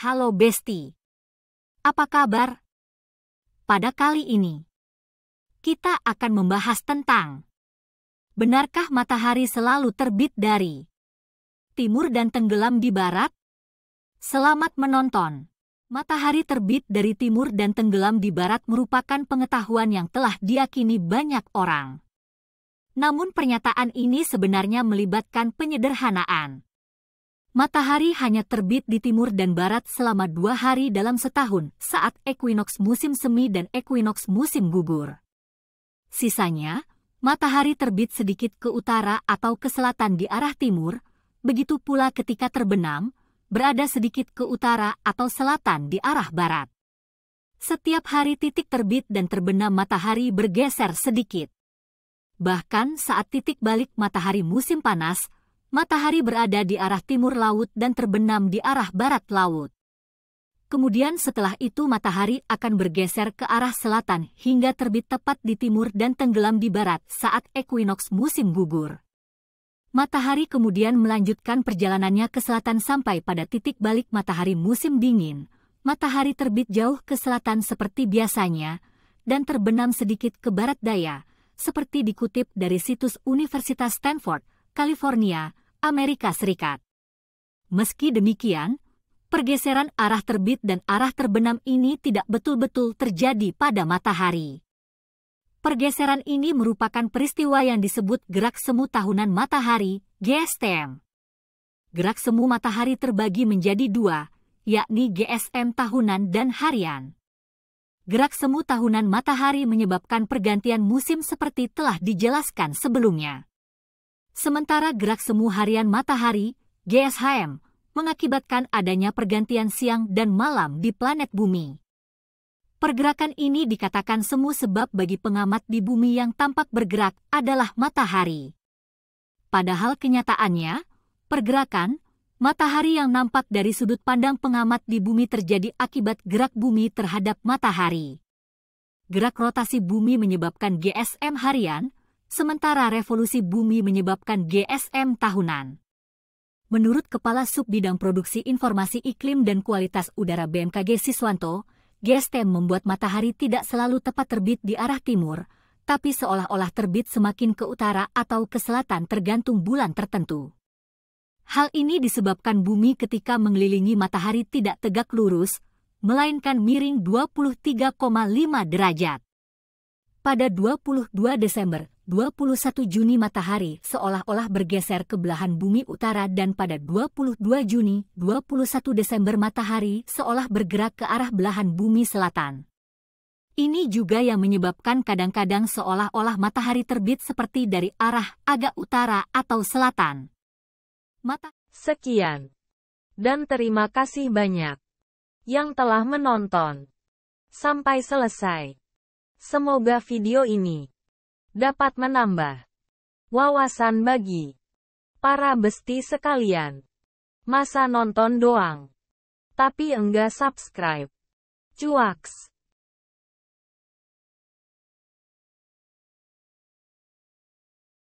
Halo Besti. Apa kabar? Pada kali ini, kita akan membahas tentang Benarkah matahari selalu terbit dari timur dan tenggelam di barat? Selamat menonton. Matahari terbit dari timur dan tenggelam di barat merupakan pengetahuan yang telah diakini banyak orang. Namun pernyataan ini sebenarnya melibatkan penyederhanaan Matahari hanya terbit di timur dan barat selama dua hari dalam setahun saat ekuinoks musim semi dan ekuinoks musim gugur. Sisanya, matahari terbit sedikit ke utara atau ke selatan di arah timur, begitu pula ketika terbenam, berada sedikit ke utara atau selatan di arah barat. Setiap hari titik terbit dan terbenam matahari bergeser sedikit. Bahkan saat titik balik matahari musim panas, matahari berada di arah timur laut dan terbenam di arah barat laut. Kemudian setelah itu matahari akan bergeser ke arah selatan hingga terbit tepat di timur dan tenggelam di barat saat equinox musim gugur. Matahari kemudian melanjutkan perjalanannya ke selatan sampai pada titik balik matahari musim dingin. Matahari terbit jauh ke selatan seperti biasanya dan terbenam sedikit ke barat daya, seperti dikutip dari situs Universitas Stanford, California, Amerika Serikat. Meski demikian, pergeseran arah terbit dan arah terbenam ini tidak betul-betul terjadi pada matahari. Pergeseran ini merupakan peristiwa yang disebut gerak semu tahunan matahari, GSTM. Gerak semu matahari terbagi menjadi dua, yakni GSM tahunan dan harian. Gerak semu tahunan matahari menyebabkan pergantian musim seperti telah dijelaskan sebelumnya. Sementara gerak semu harian matahari, GSHM, mengakibatkan adanya pergantian siang dan malam di planet bumi. Pergerakan ini dikatakan semu sebab bagi pengamat di bumi yang tampak bergerak adalah matahari. Padahal kenyataannya, pergerakan, matahari yang nampak dari sudut pandang pengamat di bumi terjadi akibat gerak bumi terhadap matahari. Gerak rotasi bumi menyebabkan GSM harian, sementara revolusi bumi menyebabkan GSM tahunan. Menurut Kepala Sub Bidang Produksi Informasi Iklim dan Kualitas Udara BMKG Siswanto, GSM membuat matahari tidak selalu tepat terbit di arah timur, tapi seolah-olah terbit semakin ke utara atau ke selatan tergantung bulan tertentu. Hal ini disebabkan bumi ketika mengelilingi matahari tidak tegak lurus, melainkan miring 23,5 derajat. Pada 22 Desember 21 Juni matahari seolah-olah bergeser ke belahan bumi utara dan pada 22 Juni, 21 Desember matahari seolah bergerak ke arah belahan bumi selatan. Ini juga yang menyebabkan kadang-kadang seolah-olah matahari terbit seperti dari arah agak utara atau selatan. Mata Sekian. Dan terima kasih banyak yang telah menonton. Sampai selesai. Semoga video ini dapat menambah wawasan bagi para besti sekalian. Masa nonton doang, tapi enggak subscribe. Cuaks.